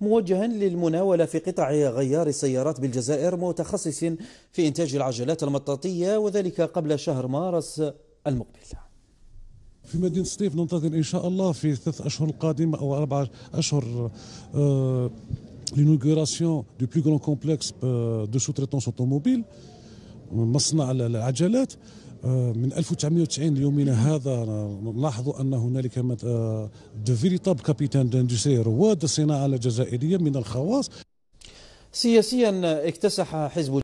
موجها للمناولة في قطع غيار السيارات بالجزائر متخصص في إنتاج العجلات المطاطية وذلك قبل شهر مارس المقبل في مدينة سطيف ننتظر إن شاء الله في ثلاث أشهر القادمة أو أربعة أشهر آه l'inauguration بلو كومبلكس دو complexe euh, de sous مصنع العجلات آه، من 1990 ليومنا هذا نلاحظ ان هنالك دو فيريتاب كابيتان دندوسي رواد الصناعه الجزائريه من الخواص سياسيا اكتسح حزب